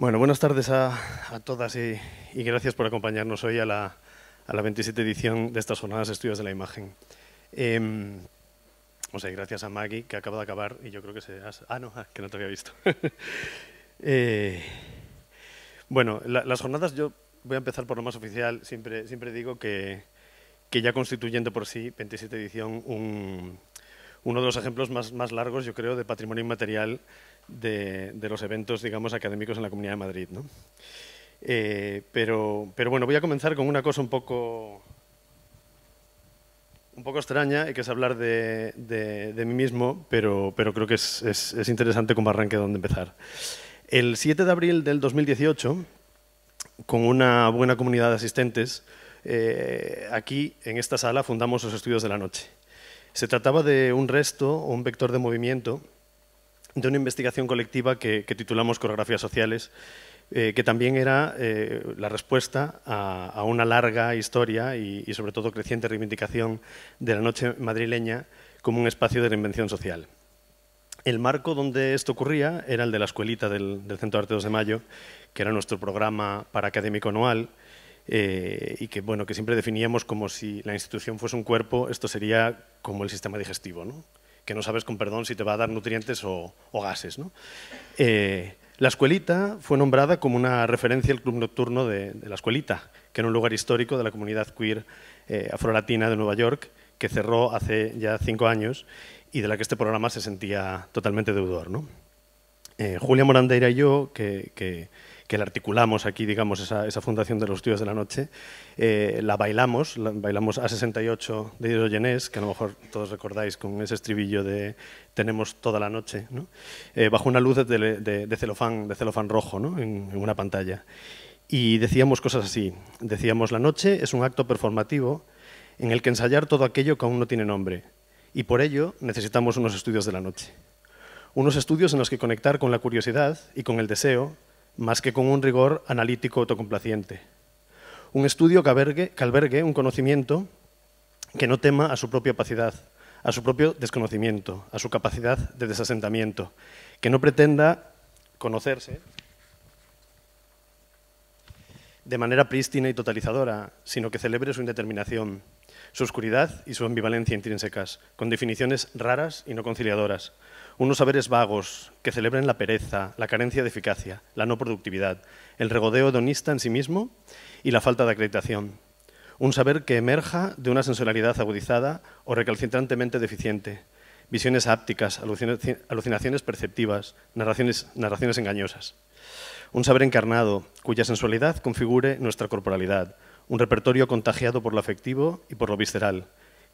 Bueno, buenas tardes a, a todas y, gracias por acompañarnos hoy a la, a la, 27 edición de estas jornadas Estudios de la Imagen. Em, o sea, gracias a Maggie, que acaba de acabar y yo creo que se... ah, no, ah, que no te había visto. Eh, bueno, las jornadas yo voy a empezar por lo más oficial. Siempre, siempre digo que, que ya constituyendo por sí 27 edición un, uno de los ejemplos más, más largos, yo creo, de patrimonio inmaterial de, los eventos, digamos, académicos en la Comunidad de Madrid. ¿no? Eh, pero, bueno, voy a comenzar con una cosa un poco, un poco extraña, que es hablar de, mí mismo, pero, pero creo que es, interesante como arranque donde dónde empezar. El 7 de abril del 2018, con una buena comunidad de asistentes, eh, aquí, en esta sala, fundamos los estudios de la noche. Se trataba de un resto, un vector de movimiento, de una investigación colectiva que, titulamos Coreografías Sociales, eh, que también era eh, la respuesta a, una larga historia y, sobre todo creciente reivindicación de la noche madrileña como un espacio de reinvención social. El marco donde esto ocurría era el de la escuelita del, Centro de Arte 2 de Mayo, que era nuestro programa para académico anual, eh, y que, bueno, que siempre definíamos como si la institución fuese un cuerpo, esto sería como el sistema digestivo. ¿no? que no sabes con perdón si te va a dar nutrientes o, gases. Eh, la escuelita fue nombrada como una referencia al club nocturno de, la escuelita, que era un lugar histórico de la comunidad queer afro eh, afrolatina de Nueva York, que cerró hace ya cinco años y de la que este programa se sentía totalmente deudor. Eh, Julia Morandeira y yo, que que la articulamos aquí, digamos, esa, fundación de los estudios de la noche, eh, la bailamos, bailamos A68 de Hidrogenés, que a lo mejor todos recordáis con ese estribillo de tenemos toda la noche, eh, bajo una luz de, celofán, de celofán rojo en una pantalla. Y decíamos cosas así, decíamos la noche es un acto performativo en el que ensayar todo aquello que aún no tiene nombre, y por ello necesitamos unos estudios de la noche. Unos estudios en los que conectar con la curiosidad y con el deseo más que con un rigor analítico autocomplaciente. Un estudio que albergue, un conocimiento que no tema a su propia opacidad, a su propio desconocimiento, a su capacidad de desasentamiento, que no pretenda conocerse de manera prístina y totalizadora, sino que celebre su indeterminación, su oscuridad y su ambivalencia intrínsecas, con definiciones raras y no conciliadoras, unos saberes vagos que celebren la pereza, la carencia de eficacia, la no productividad, el regodeo hedonista en sí mismo y la falta de acreditación. Un saber que emerja de una sensualidad agudizada o recalcitrantemente deficiente, visiones hápticas, alucinaciones perceptivas, narraciones, narraciones engañosas. Un saber encarnado cuya sensualidad configure nuestra corporalidad, un repertorio contagiado por lo afectivo y por lo visceral,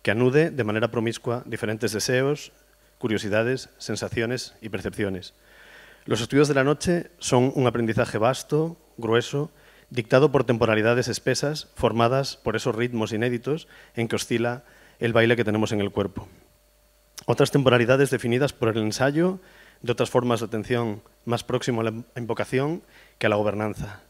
que anude de manera promiscua diferentes deseos, curiosidades, sensaciones y percepciones. Los estudios de la noche son un aprendizaje vasto, grueso, dictado por temporalidades espesas formadas por esos ritmos inéditos en que oscila el baile que tenemos en el cuerpo. Otras temporalidades definidas por el ensayo, de otras formas de atención más próximo a la invocación que a la gobernanza.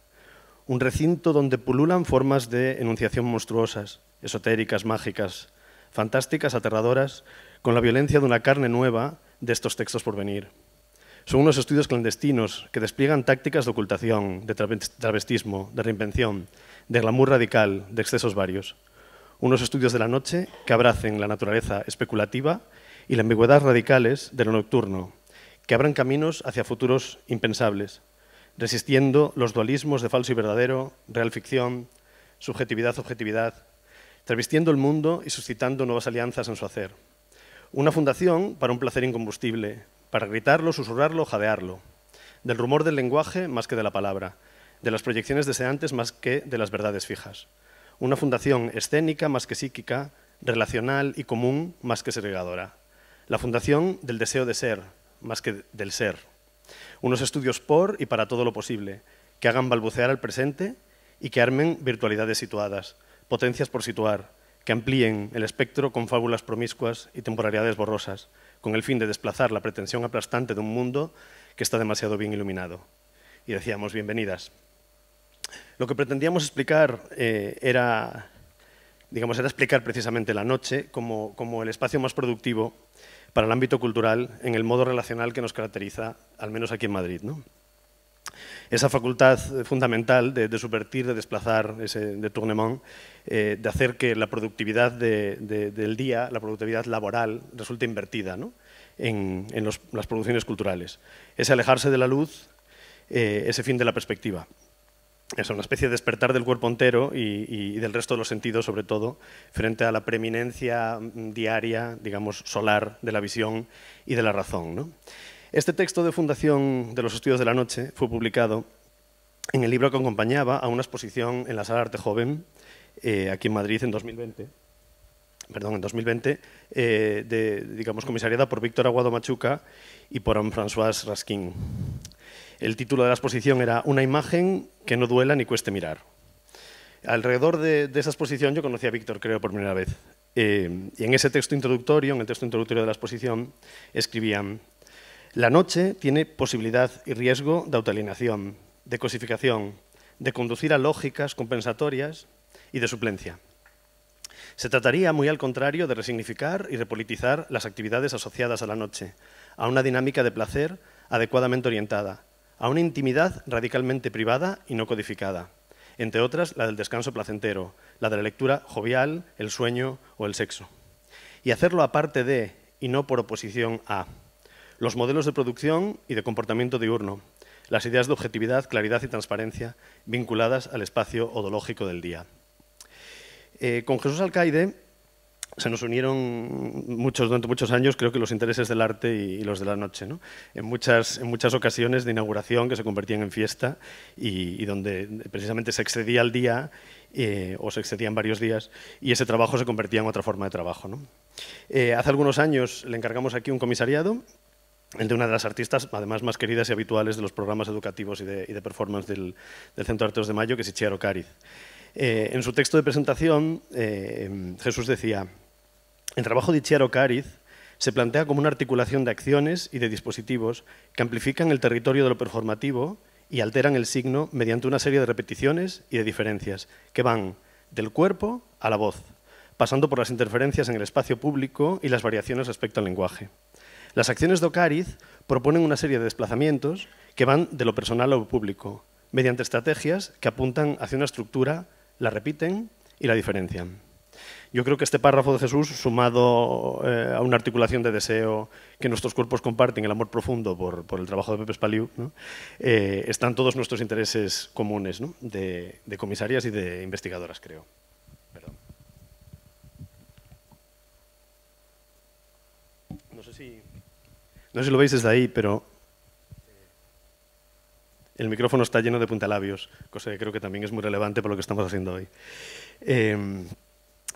Un recinto donde pululan formas de enunciación monstruosas, esotéricas, mágicas, fantásticas, aterradoras, con la violencia de una carne nueva de estos textos por venir. Son unos estudios clandestinos que despliegan tácticas de ocultación, de travestismo, de reinvención, de glamour radical, de excesos varios. Unos estudios de la noche que abracen la naturaleza especulativa y la ambigüedad radicales de lo nocturno, que abran caminos hacia futuros impensables, resistiendo los dualismos de falso y verdadero, real ficción, subjetividad-objetividad, travestiendo el mundo y suscitando nuevas alianzas en su hacer. Una fundación para un placer incombustible, para gritarlo, susurrarlo, jadearlo. Del rumor del lenguaje más que de la palabra, de las proyecciones deseantes más que de las verdades fijas. Una fundación escénica más que psíquica, relacional y común más que segregadora. La fundación del deseo de ser más que del ser. Unos estudios por y para todo lo posible, que hagan balbucear al presente y que armen virtualidades situadas, potencias por situar, que amplíen el espectro con fábulas promiscuas y temporalidades borrosas, con el fin de desplazar la pretensión aplastante de un mundo que está demasiado bien iluminado. Y decíamos, bienvenidas. Lo que pretendíamos explicar eh, era, digamos, era explicar precisamente la noche como, como el espacio más productivo para el ámbito cultural en el modo relacional que nos caracteriza, al menos aquí en Madrid. ¿no? esa facultad eh, fundamental de, subvertir, de desplazar ese detournement, eh, de hacer que la productividad del día, la productividad laboral, resulte invertida ¿no? en, las producciones culturales. Ese alejarse de la luz, eh, ese fin de la perspectiva. Es una especie de despertar del cuerpo entero y, del resto de los sentidos, sobre todo, frente a la preeminencia mm, diaria, digamos, solar de la visión y de la razón. Este texto de fundación de los estudios de la noche fue publicado en el libro que acompañaba a una exposición en la Sala Arte Joven, eh, aquí en Madrid, en 2020 perdón, en 2020, eh, de, digamos, comisariada por Víctor Aguado Machuca y por Anne-Françoise Raskin. El título de la exposición era Una imagen que no duela ni cueste mirar. Alrededor de, esa exposición yo conocí a Víctor, creo, por primera vez. Eh, y en ese texto introductorio, en el texto introductorio de la exposición, escribían la noche tiene posibilidad y riesgo de autoalienación, de cosificación, de conducir a lógicas compensatorias y de suplencia. Se trataría, muy al contrario, de resignificar y repolitizar las actividades asociadas a la noche, a una dinámica de placer adecuadamente orientada, a una intimidad radicalmente privada y no codificada, entre otras la del descanso placentero, la de la lectura jovial, el sueño o el sexo. Y hacerlo aparte de y no por oposición a los modelos de producción y de comportamiento diurno, las ideas de objetividad, claridad y transparencia vinculadas al espacio odológico del día. Eh, con Jesús Alcaide se nos unieron muchos, durante muchos años, creo que los intereses del arte y, los de la noche. En, muchas, en muchas ocasiones de inauguración que se convertían en fiesta y, donde precisamente se excedía el día eh, o se excedían varios días y ese trabajo se convertía en otra forma de trabajo. Eh, hace algunos años le encargamos aquí un comisariado el de una de las artistas, además más queridas y habituales de los programas educativos y de, performance del, Centro de Artes de Mayo, que es Ichiaro Cáriz. Eh, en su texto de presentación, eh, Jesús decía, el trabajo de Ichiaro Cariz se plantea como una articulación de acciones y de dispositivos que amplifican el territorio de lo performativo y alteran el signo mediante una serie de repeticiones y de diferencias que van del cuerpo a la voz, pasando por las interferencias en el espacio público y las variaciones respecto al lenguaje. Las acciones de OCARIZ proponen una serie de desplazamientos que van de lo personal a lo público, mediante estrategias que apuntan hacia una estructura, la repiten y la diferencian. Yo creo que este párrafo de Jesús, sumado eh, a una articulación de deseo que nuestros cuerpos comparten, el amor profundo por, el trabajo de Pepe Spaliu, eh, están todos nuestros intereses comunes de comisarias y de investigadoras, creo. No sé si, no sé lo veis desde ahí, pero el micrófono está lleno de puntalabios, cosa que creo que también es muy relevante por lo que estamos haciendo hoy. Em,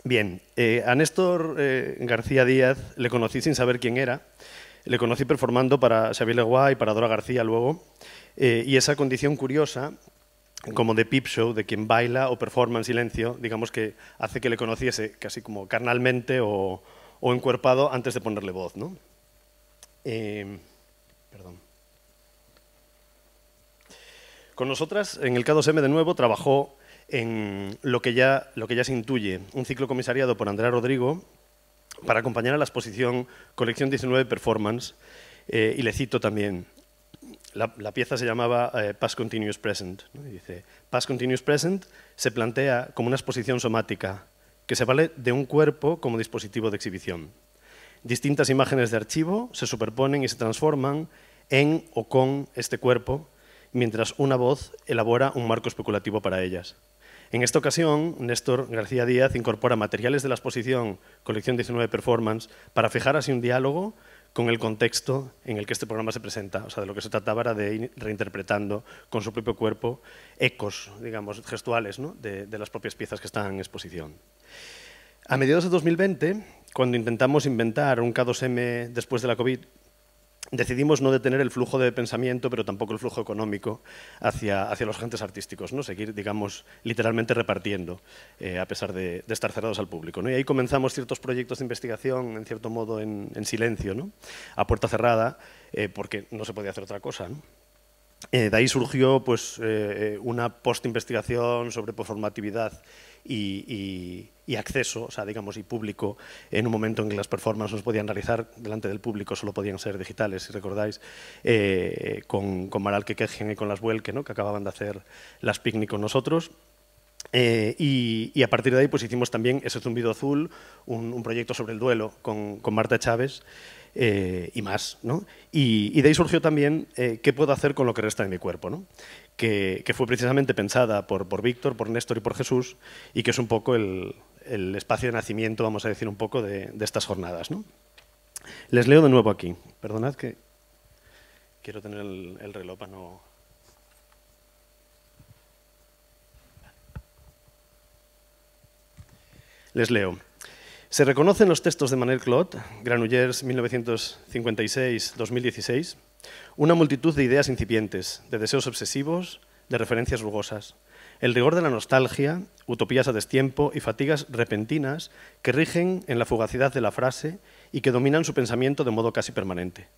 bien, eh, a Néstor eh, García Díaz le conocí sin saber quién era. Le conocí performando para Xavier Leguá y para Dora García luego. Eh, y esa condición curiosa, como de peep show, de quien baila o performa en silencio, digamos que hace que le conociese casi como carnalmente o, o encuerpado antes de ponerle voz. ¿no? Em, perdón. Con nosotras, en el K2M de nuevo, trabajó en lo que ya, lo que ya se intuye, un ciclo comisariado por Andrea Rodrigo para acompañar a la exposición Colección 19 Performance, eh, y le cito también, la, pieza se llamaba Pass eh, Past Continuous Present. dice, Past Continuous Present se plantea como una exposición somática que se vale de un cuerpo como dispositivo de exhibición. Distintas imágenes de archivo se superponen y se transforman en o con este cuerpo, mientras una voz elabora un marco especulativo para ellas. En esta ocasión, Néstor García Díaz incorpora materiales de la exposición Colección 19 Performance para fijar así un diálogo con el contexto en el que este programa se presenta. O sea, de lo que se trataba era de ir reinterpretando con su propio cuerpo ecos, digamos, gestuales ¿no? de, de las propias piezas que están en exposición. A mediados de 2020, cuando intentamos inventar un K2M después de la COVID, decidimos no detener el flujo de pensamiento, pero tampoco el flujo económico hacia, hacia los agentes artísticos, ¿no? seguir, digamos, literalmente repartiendo, eh, a pesar de, estar cerrados al público. ¿no? Y ahí comenzamos ciertos proyectos de investigación, en cierto modo, en, silencio, ¿no? a puerta cerrada, eh, porque no se podía hacer otra cosa. ¿no? Eh, de ahí surgió pues, una post-investigación sobre performatividad y y acceso, o sea, digamos, y público, en un momento en que las performances no se podían realizar delante del público, solo podían ser digitales, si recordáis, eh, con, con Maral y con Las Vuelque, ¿no? que acababan de hacer las picnic con nosotros. Eh, y, a partir de ahí pues hicimos también ese zumbido azul, un, proyecto sobre el duelo con, con Marta Chávez eh, y más. ¿no? Y, de ahí surgió también qué puedo hacer con lo que resta de mi cuerpo, ¿no? que, que, fue precisamente pensada por, por Víctor, por Néstor y por Jesús y que es un poco el, el espacio de nacimiento, vamos a decir, un poco de, estas jornadas. Les leo de nuevo aquí. Perdonad que quiero tener el, reloj para no... Les leo. Se reconocen los textos de Manel Clot, Granollers 1956-2016, una multitud de ideas incipientes, de deseos obsesivos, de referencias rugosas, el rigor de la nostalgia, utopías a destiempo y fatigas repentinas que rigen en la fugacidad de la frase y que dominan su pensamiento de modo casi permanente.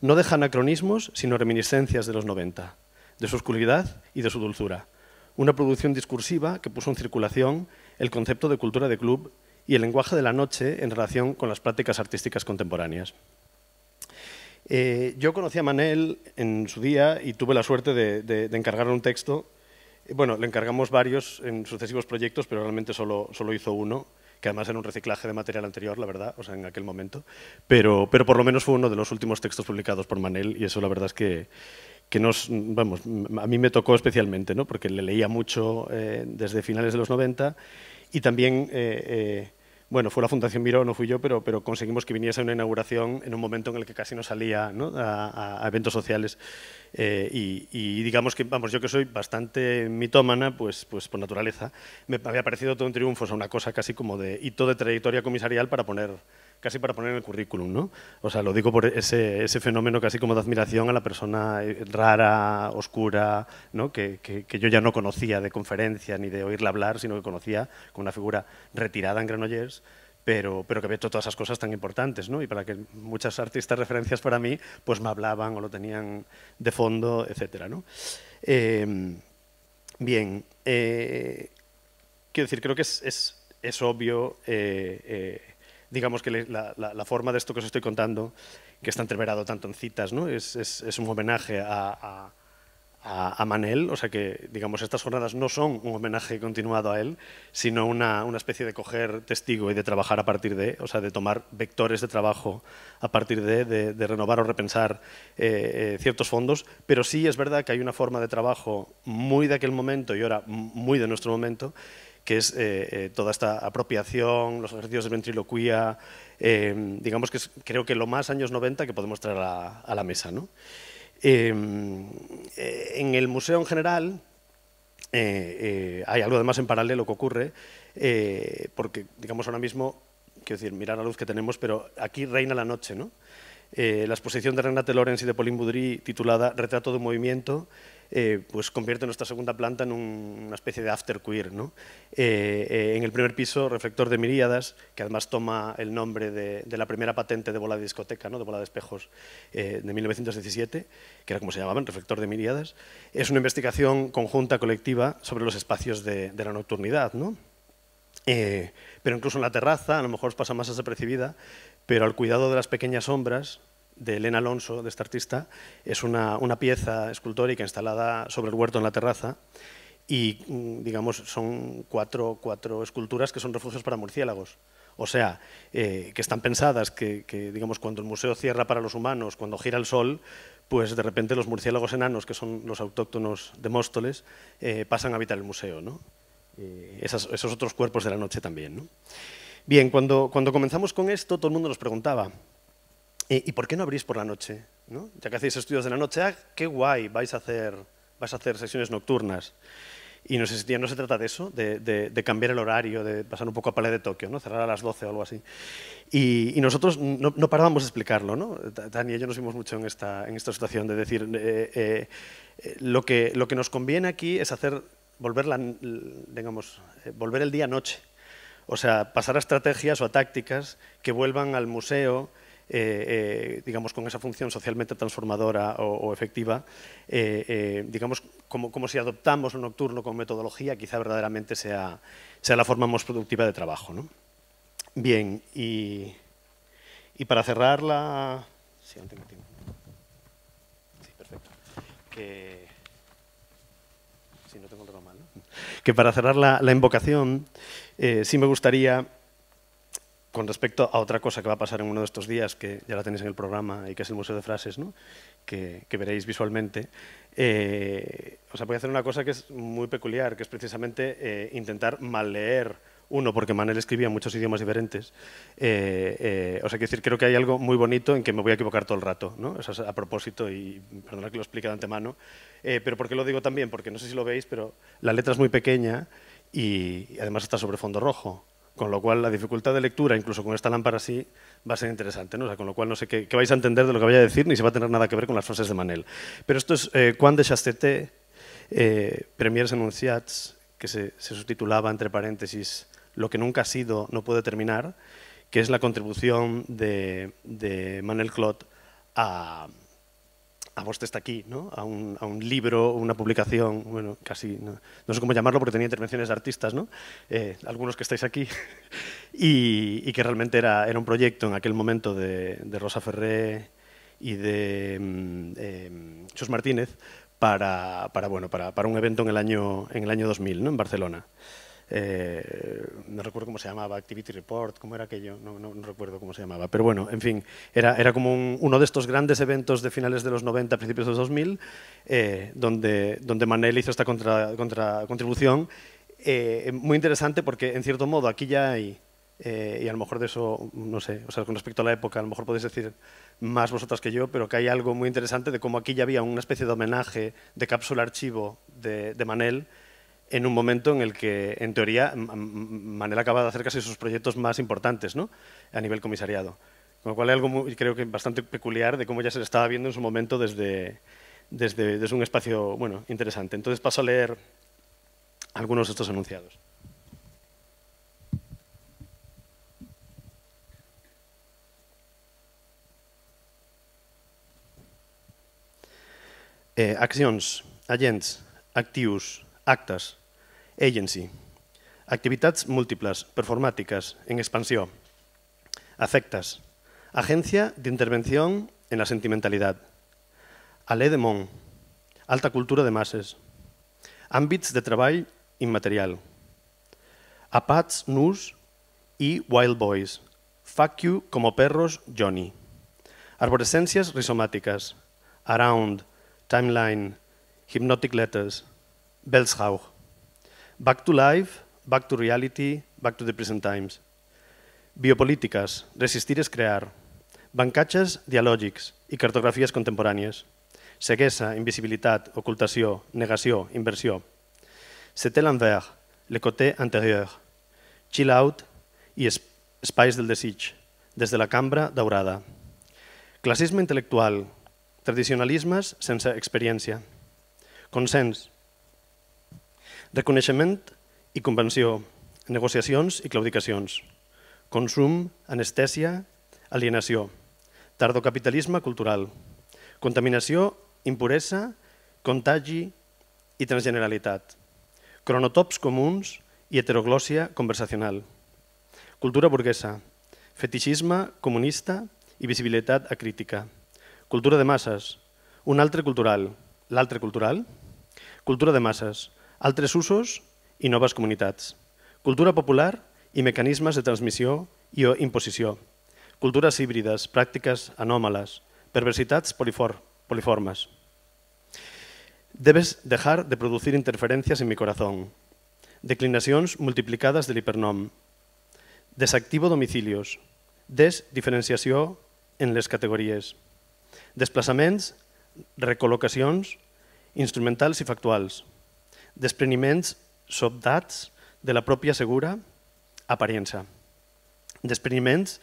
No deja anacronismos, sino reminiscencias de los 90, de su oscuridad y de su dulzura. Una producción discursiva que puso en circulación el concepto de cultura de club y el lenguaje de la noche en relación con las prácticas artísticas contemporáneas. Eh, yo conocí a Manel en su día y tuve la suerte de encargarle un texto eh, bueno, le encargamos varios en sucesivos proyectos, pero realmente solo, solo hizo uno, que además era un reciclaje de material anterior, la verdad, o sea, en aquel momento. Pero, pero por lo menos fue uno de los últimos textos publicados por Manel y eso la verdad es que, nos, vamos, a mí me tocó especialmente, ¿no? porque le leía mucho eh, desde finales de los 90 y también... Eh, bueno, fue la Fundación Miró, no fui yo, pero, pero conseguimos que viniese a una inauguración en un momento en el que casi no salía a, eventos sociales. Eh, y, digamos que, vamos, yo que soy bastante mitómana, pues, pues por naturaleza, me había parecido todo un triunfo, o una cosa casi como de hito de trayectoria comisarial para poner casi para poner en el currículum, ¿no? O sea, lo digo por ese, ese fenómeno casi como de admiración a la persona eh, rara, oscura, ¿no? Que, que, que, yo ya no conocía de conferencia ni de oírla hablar, sino que conocía como una figura retirada en Granollers, pero, pero que hecho todas esas cosas tan importantes, ¿no? Y para que muchas artistas referencias para mí, pues me hablaban o lo tenían de fondo, etcétera, em, bien, eh, quiero decir, creo que es, es, obvio, eh, eh, digamos que la, forma de esto que os estoy contando, que está entreverado tanto en citas, ¿no? Es, un homenaje a a, Manel, o sea que, digamos, estas jornadas no son un homenaje continuado a él, sino una, especie de coger testigo y de trabajar a partir de, o sea, de tomar vectores de trabajo a partir de, de, renovar o repensar eh, eh, ciertos fondos, pero sí es verdad que hay una forma de trabajo muy de aquel momento y ahora muy de nuestro momento, que es eh, toda esta apropiación, los ejercicios de ventriloquía, digamos que es, creo que lo más años 90 que podemos traer a, a la mesa, ¿no? Em, eh, en el museo en general eh, eh, hay algo además en paralelo que ocurre, porque digamos ahora mismo, quiero decir, mirar la luz que tenemos, pero aquí reina la noche, ¿no? la exposición de Renate Lorenz y de Pauline Boudry titulada Retrato de un movimiento eh, pues convierte nuestra segunda planta en una especie de after queer. Eh, eh, en el primer piso, reflector de miríadas, que además toma el nombre de, la primera patente de bola de discoteca, ¿no? de bola de espejos de 1917, que era como se llamaban, reflector de miríadas, es una investigación conjunta colectiva sobre los espacios de, la nocturnidad. ¿no? pero incluso en la terraza, a lo mejor pasa más desapercibida, pero al cuidado de las pequeñas sombras, de Elena Alonso, de esta artista, es una, pieza escultórica instalada sobre el huerto en la terraza y, mm, digamos, son cuatro, cuatro esculturas que son refugios para murciélagos. O sea, eh, que están pensadas que, digamos, cuando el museo cierra para los humanos, cuando gira el sol, pues de repente los murciélagos enanos, que son los autóctonos de Móstoles, eh, pasan a habitar el museo, ¿no? Eh, esos otros cuerpos de la noche también, Bien, cuando, cuando comenzamos con esto, todo el mundo nos preguntaba, eh, ¿Y por qué no abrís por la noche? ¿No? Ya que hacéis estudios de la noche, ah, qué guay, vais a hacer, vais a hacer sesiones nocturnas. Y no, se trata de eso, de, cambiar el horario, de pasar un poco a Palais de Tokio, ¿no? cerrar a las 12 o algo así. Y, nosotros no, parábamos de explicarlo. ¿no? Dani y yo nos vimos mucho en esta, situación de decir, eh, eh, lo, que, lo que nos conviene aquí es hacer, volver, digamos, volver el día noche. O sea, pasar a estrategias o a tácticas que vuelvan al museo, eh, eh, digamos, con esa función socialmente transformadora o, efectiva, eh, digamos, como, como, si adoptamos lo nocturno como metodología, quizá verdaderamente sea, sea la forma más productiva de trabajo. Bien, y, para cerrar la... tengo tiempo. Sí, perfecto. Que... para cerrar la invocación, sí me gustaría con respecto a otra cosa que va a pasar en uno de estos días, que ya la tenéis en el programa y que es el Museo de Frases, que, veréis visualmente, eh, o sea, voy a hacer una cosa que es muy peculiar, que es precisamente eh, intentar mal leer uno, porque Manel escribía muchos idiomas diferentes. Eh, o sea, quiero decir, creo que hay algo muy bonito en que me voy a equivocar todo el rato, a propósito, y perdona que lo explique de antemano. pero ¿por qué lo digo también? Porque no sé si lo veis, pero la letra es muy pequeña y además está sobre fondo rojo. Con lo cual, la dificultad de lectura, incluso con esta lámpara así, va a ser interesante. ¿no? sea, con lo cual, no sé qué, vais a entender de lo que vaya a decir, ni si va a tener nada que ver con las frases de Manel. Pero esto es eh, Juan de Chasteté, eh, Premiers Enunciats, que se, se subtitulaba, entre paréntesis, Lo que nunca ha sido no puede terminar, que es la contribución de, de Manel Clot a, a vos te está aquí, ¿no? a, un, libro, una publicación, bueno, casi, no, sé cómo llamarlo porque tenía intervenciones de artistas, eh, algunos que estáis aquí, y, que realmente era, era un proyecto en aquel momento de, Rosa Ferré y de eh, Martínez para, bueno, para, un evento en el año, en el año 2000, ¿no? en Barcelona. Eh, no recuerdo cómo se llamaba, Activity Report, cómo era aquello, no, recuerdo cómo se llamaba, pero bueno, en fin, era, como uno de estos grandes eventos de finales de los 90, principios de los 2000, eh, donde, Manel hizo esta contribución, eh, muy interesante porque en cierto modo aquí ya hay... y a lo mejor de eso, no sé, o sea, con respecto a la época, a lo mejor podéis decir más vosotras que yo, pero que hay algo muy interesante de cómo aquí ya había una especie de homenaje de cápsula archivo de Manel, en un momento en el que, en teoría, Manel acaba de hacer casi sus proyectos más importantes ¿no? a nivel comisariado. Con lo cual es algo muy, creo que bastante peculiar de cómo ya se le estaba viendo en su momento desde, desde, un espacio bueno, interesante. Entonces paso a leer algunos de estos anunciados. Eh, accions, agents, actius, actes, agency, activitats múltiples, performàtiques, en expansió, afectes, agència d'intervenció en la sentimentalitat, alè de món, alta cultura de masses, àmbits de treball immaterial, apats nus i wild boys, fuck you como perros Johnny, arborescències rizomàtiques, around, timeline, hypnotic letters, Hauch. Back to life, back to reality, back to the present times. Biopolítiques, resistir és crear. Bancatges dialògics i cartografies contemporànies. Ceguesa, invisibilitat, ocultació, negació, inversió. C'était l'envers, le côté intérieur. Chill out i espais del desig, des de la cambra daurada. Classisme intel·lectual, tradicionalismes sense experiència. Consens, coneixement i convenció, negociacions i claudicacions, consum, anestèsia, alienació, tardocapitalisme cultural, contaminació, impuresa, contagi i transgeneralitat, cronotops comuns i heteroglòssia conversacional, cultura burguesa, fetichisme comunista i visibilitat acrítica, cultura de masses, un altre cultural, l'altre cultural, cultura de masses, altres usos i noves comunitats, cultura popular i mecanismes de transmissió i o imposició, cultures híbrides, pràctiques anòmales, perversitats poliformes. Debes dejar de producir interferències en mi corazón, declinacions multiplicades de l'hipernom, desactivo domicilios, desdiferenciació en les categories, desplaçaments, recol·locacions, instrumentals i factuals, despreniments sobtats de la pròpia segura aparença, despreniments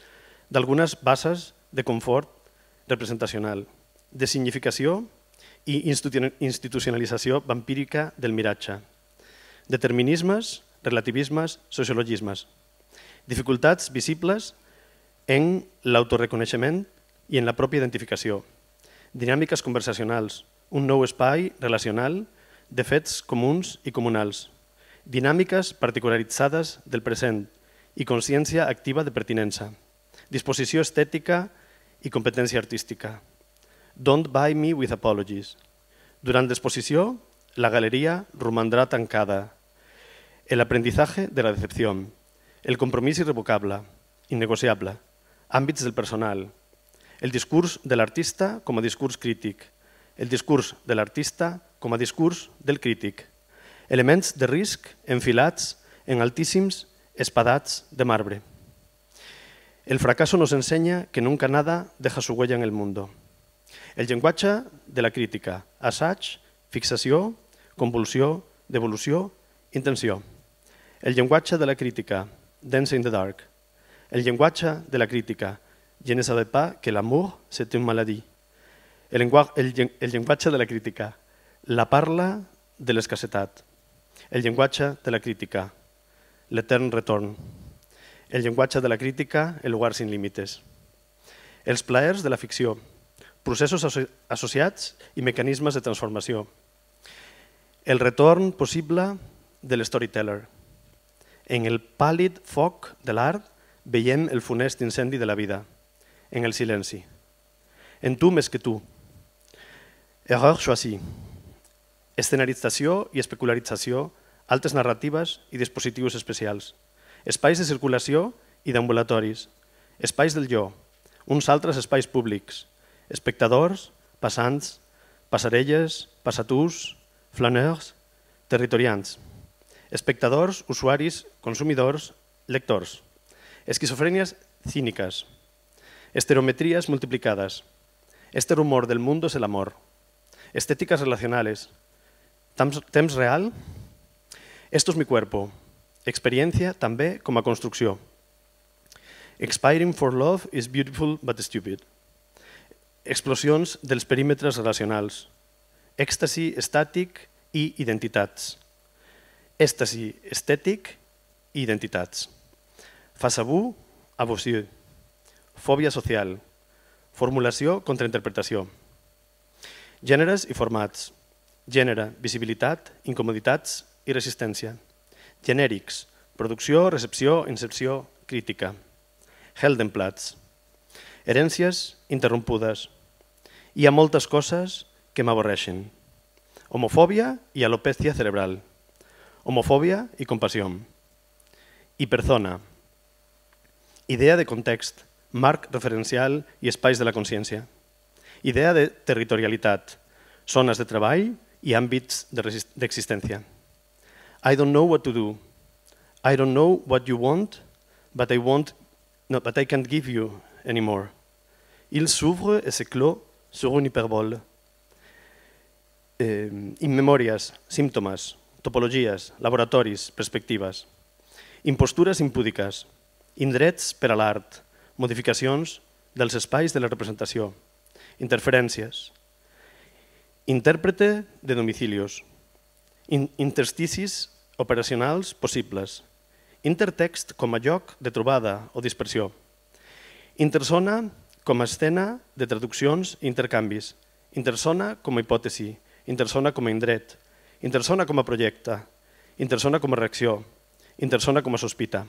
d'algunes bases de confort representacional, de significació i institucionalització vampírica del miratge, determinismes, relativismes, sociologismes, dificultats visibles en l'autoreconeixement i en la pròpia identificació, dinàmiques conversacionals, un nou espai relacional i de fets comuns i comunals, dinàmiques particularitzades del present i consciència activa de pertinença, disposició estètica i competència artística. Don't buy me with apologies. Durant l'exposició, la galeria romandrà tancada. El aprendizaje de la decepció, El compromís irrevocable, innegociable. Àmbits del personal. El discurs de l'artista com a discurs crític. El discurs de l'artista com a discurs del crític. Elements de risc enfilats en altíssims espadats de marbre. El fracaso nos ensenya que nunca nada deja su huella en el mundo. El llenguatge de la crítica, assaig, fixació, convulsió, devolució, intenció. El llenguatge de la crítica, Dance in the Dark. El llenguatge de la crítica, Je ne savais pas que l'amour c'est une maladie. El, llenguatge de la crítica, la parla de l'escassetat, el llenguatge de la crítica, l'etern retorn, el llenguatge de la crítica, el lugar sin límites, els plaers de la ficció, processos associats i mecanismes de transformació, el retorn possible de l'storyteller, en el pàl·lid foc de l'art veiem el funest incendi de la vida, en el silenci. En tu més que tu. Erreur choisi escenarització i especularització, altes narratives i dispositius especials, espais de circulació i d'ambulatoris, espais del jo, uns altres espais públics, espectadors, passants, passarelles, passatús, flaneurs, territorians, espectadors, usuaris, consumidors, lectors, esquizofrènies cíniques, esterometries multiplicades, este rumor del mundo es el amor, estéticas relacionales, temps real, esto es mi cuerpo, experiència també com a construcció. Expiring for love is beautiful but stupid. Explosions dels perímetres relacionals. Èxtasi estàtic i identitats. Èstasi estètic i identitats. Fassabú, a vos Fòbia social. Formulació, contrainterpretació. Gèneres i formats gènere, visibilitat, incomoditats i resistència. Genèrics, producció, recepció, incepció, crítica. Heldenplatz, herències interrompudes. Hi ha moltes coses que m'avorreixen. Homofòbia i alopècia cerebral. Homofòbia i compassió. Hiperzona. Idea de context, marc referencial i espais de la consciència. Idea de territorialitat, zones de treball y ámbitos de, de existencia. I don't know what to do. I don't know what you want, but I want, no, but I can't give you anymore. Il s'ouvre et se clôt sur une hyperbole. Eh, immemòries, símptomes, topologies, laboratoris, perspectives. Impostures impúdiques, indrets per a l'art, modificacions dels espais de la representació, interferències, Intèrprete de domicilios. Intersticis operacionals possibles. Intertext com a lloc de trobada o dispersió. Intersona com a escena de traduccions i intercanvis. Intersona com a hipòtesi. Intersona com a indret. Intersona com a projecte. Intersona com a reacció. Intersona com a sospita.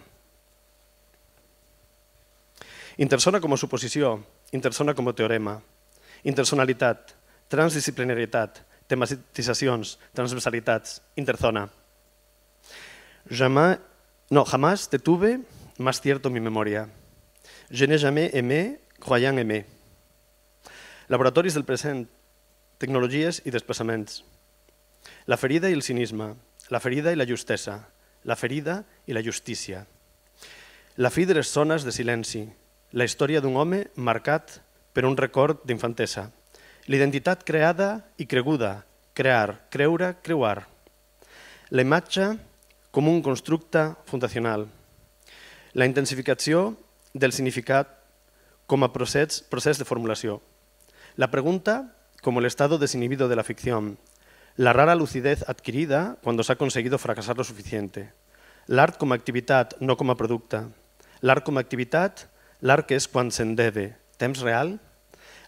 Intersona com a suposició. Intersona com a teorema. Intersonalitat transdisciplinaritat, tematitzacions, transversalitats, interzona. Jamais, no, jamás te tuve más cierto mi memoria. Je n'ai jamais aimé, croyant aimé. Laboratoris del present, tecnologies i desplaçaments. La ferida i el cinisme, la ferida i la justesa, la ferida i la justícia. La fi de les zones de silenci, la història d'un home marcat per un record d'infantesa. La identitat creada i creguda, crear, creure, creuar. La imatge com un constructe fundacional. La intensificació del significat com a procés, procés de formulació. La pregunta com el estado desinhibido de la ficció. La rara lucidez adquirida quan s'ha aconseguit fracassar lo suficiente. L'art com a activitat, no com a producte. L'art com a activitat, l'art que és quan se'n deve. Temps real,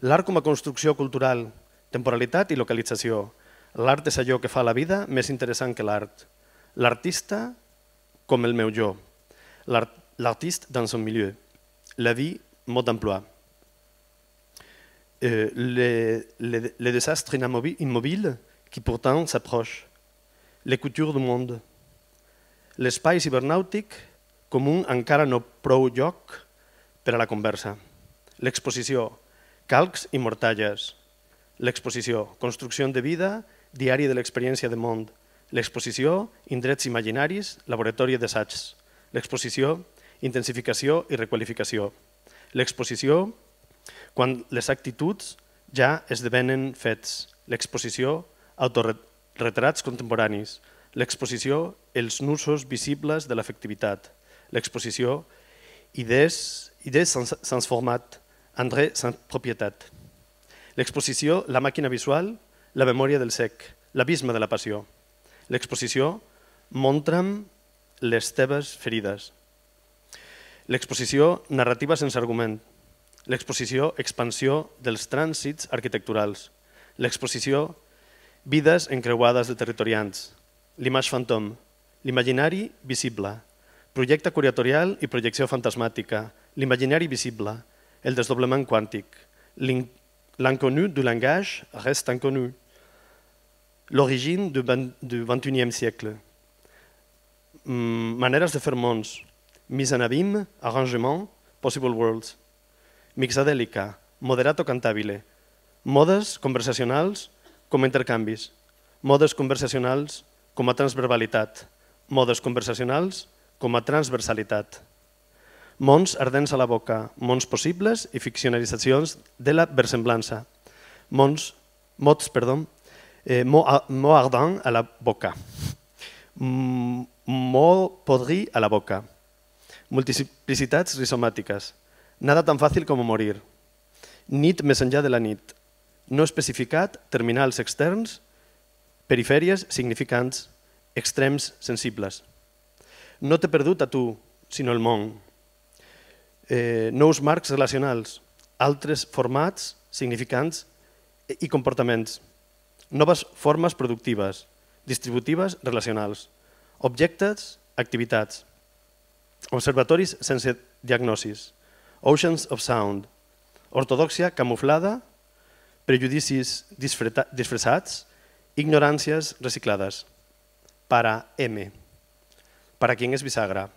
L'art com a construcció cultural, temporalitat i localització. L'art és allò que fa la vida més interessant que l'art. L'artista com el meu jo. L'artiste dans son milieu. La vie, mot d'emploi. Euh, le, le, les désastres immobile qui pourtant s'approche. Les coutures du monde. L'espai cibernàutic com un encara no prou lloc per a la conversa. L'exposició, Calcs i mortalles. L'exposició Construcció de vida, Diari de l'experiència de món. L'exposició Indrets imaginaris, Laboratori d'assaigs. L'exposició Intensificació i requalificació. L'exposició Quan les actituds ja esdevenen fets. L'exposició autorretrats contemporanis. L'exposició Els nusos visibles de l'efectivitat. L'exposició Idees, idees sans format André Sant Propietat. L'exposició La màquina visual, la memòria del sec, l'abisme de la passió. L'exposició Montra'm les teves ferides. L'exposició Narrativa sense argument. L'exposició Expansió dels trànsits arquitecturals. L'exposició Vides encreuades de territorians. L'imatge fantom. L'imaginari visible. Projecte curatorial i projecció fantasmàtica. L'imaginari visible el desdoblement quàntic. L'inconnu du langage reste inconnu. L'origine du XXIe siècle. Hmm, maneres de fer mons. Mise en abîme, arrangement, possible worlds. Mixadèlica, moderato cantabile. Modes conversacionals com a intercanvis. Modes conversacionals com a transverbalitat. Modes conversacionals com a transversalitat mons ardents a la boca, mons possibles i ficcionalitzacions de la versemblança. Mons, mots, perdó, eh, mo, a, ardent a la boca. Mm, mot podri a la boca. Multiplicitats rizomàtiques. Nada tan fàcil com morir. Nit més enllà de la nit. No especificat, terminals externs, perifèries significants, extrems sensibles. No t'he perdut a tu, sinó el món eh, nous marcs relacionals, altres formats, significants i comportaments, noves formes productives, distributives relacionals, objectes, activitats, observatoris sense diagnosis, oceans of sound, ortodoxia camuflada, prejudicis disfressats, ignoràncies reciclades. Para M. Para quien es bisagra.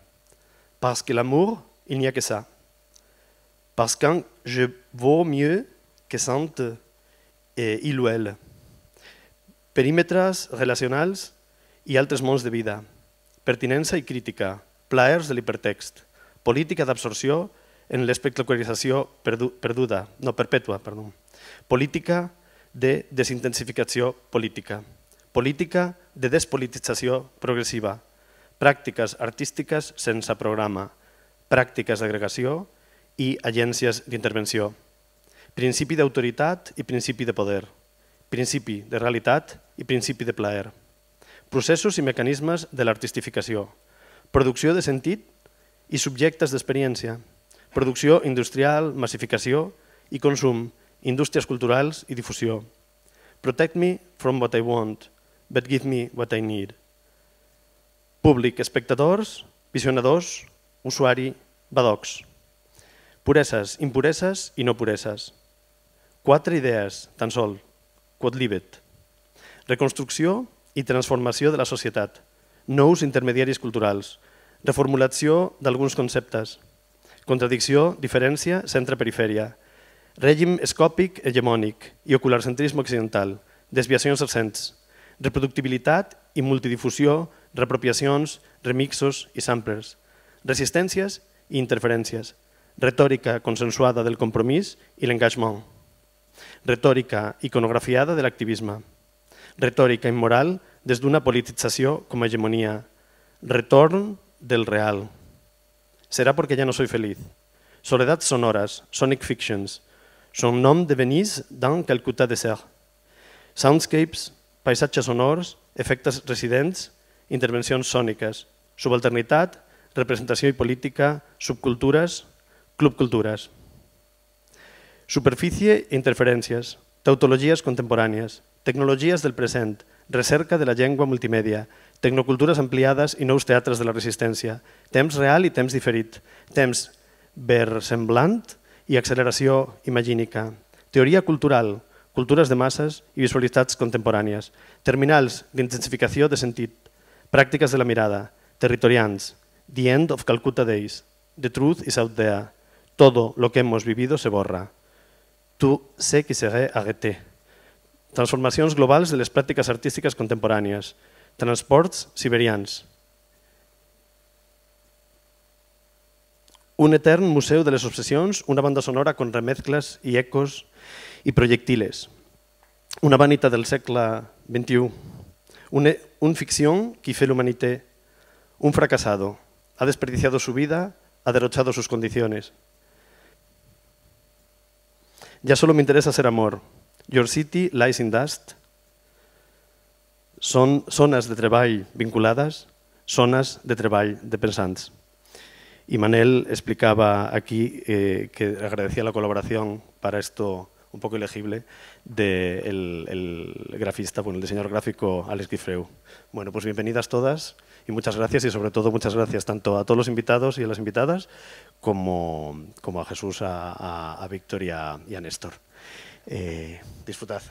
Parce que l'amour, il n'y a que ça. Parce que je vaux mieux que sont et il ou elle. Perímetres relacionals i altres mons de vida, pertinença i crítica, plaers de l'hipertext, política d'absorció en l'espectacularització perduda, no, perpètua, perdó, política de desintensificació política, política de despolitització progressiva, pràctiques artístiques sense programa, pràctiques d'agregació, i agències d'intervenció. Principi d'autoritat i principi de poder. Principi de realitat i principi de plaer. Processos i mecanismes de l'artistificació. Producció de sentit i subjectes d'experiència. Producció industrial, massificació i consum, indústries culturals i difusió. Protect me from what I want, but give me what I need. Públic, espectadors, visionadors, usuari, badocs. Pureses, impureses i no pureses. Quatre idees, tan sol. Quod libet. Reconstrucció i transformació de la societat. Nous intermediaris culturals. Reformulació d'alguns conceptes. Contradicció, diferència, centre-perifèria. Règim escòpic hegemònic i ocularcentrisme occidental. Desviacions absents. Reproductibilitat i multidifusió, reapropiacions, remixos i samplers. Resistències i interferències retòrica consensuada del compromís i l'engagement, retòrica iconografiada de l'activisme, retòrica immoral des d'una politització com a hegemonia, retorn del real. Serà perquè ja no soy feliz. Soledats sonoras, Sonic Fictions, Son nom de Venís dans Calcutta Dessert. Soundscapes, paisatges sonors, efectes residents, intervencions sòniques, subalternitat, representació i política, subcultures, Club Culturas. Superfície i interferències, tautologies contemporànies, tecnologies del present, recerca de la llengua multimèdia, tecnocultures ampliades i nous teatres de la resistència, temps real i temps diferit, temps versemblant i acceleració imagínica, teoria cultural, cultures de masses i visualitats contemporànies, terminals d'intensificació de sentit, pràctiques de la mirada, territorians, The End of Calcutta Days, The Truth is Out There, Todo lo que hemos vivido se borra. Tú sé que seré arrêté. Transformaciones globales de las prácticas artísticas contemporáneas. Transports siberians. Un eterno museo de las obsesiones, una banda sonora con remezclas y ecos y proyectiles. Una vanita del siglo XXI. E, un, ficción que fue la humanité. Un fracasado. Ha desperdiciado su vida, ha derrochado sus condiciones. Ya solo me interesa ser amor. Your City Lies in Dust. Son zonas de treball vinculadas, zonas de treball de pensants. Y Manel explicaba aquí eh, que agradecía la colaboración para esto un poco ilegible del grafista, bueno, el diseñador gráfico Alex Gifreu. Bueno, pues bienvenidas todas y muchas gracias y sobre todo muchas gracias tanto a todos los invitados y a las invitadas como, a Jesús, a, Víctor y a, Néstor. Eh, disfrutad.